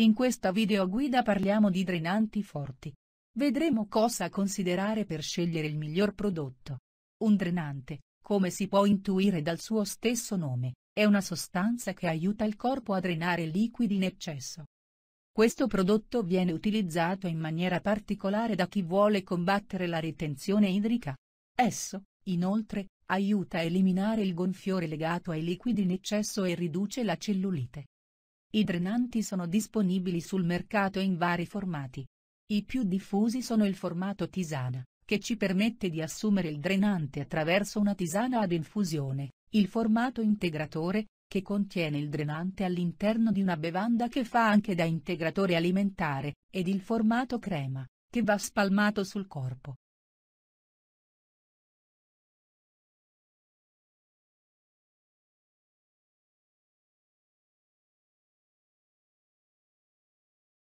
In questa videoguida parliamo di drenanti forti. Vedremo cosa considerare per scegliere il miglior prodotto. Un drenante, come si può intuire dal suo stesso nome, è una sostanza che aiuta il corpo a drenare liquidi in eccesso. Questo prodotto viene utilizzato in maniera particolare da chi vuole combattere la ritenzione idrica. Esso, inoltre, aiuta a eliminare il gonfiore legato ai liquidi in eccesso e riduce la cellulite. I drenanti sono disponibili sul mercato in vari formati. I più diffusi sono il formato tisana, che ci permette di assumere il drenante attraverso una tisana ad infusione, il formato integratore, che contiene il drenante all'interno di una bevanda che fa anche da integratore alimentare, ed il formato crema, che va spalmato sul corpo,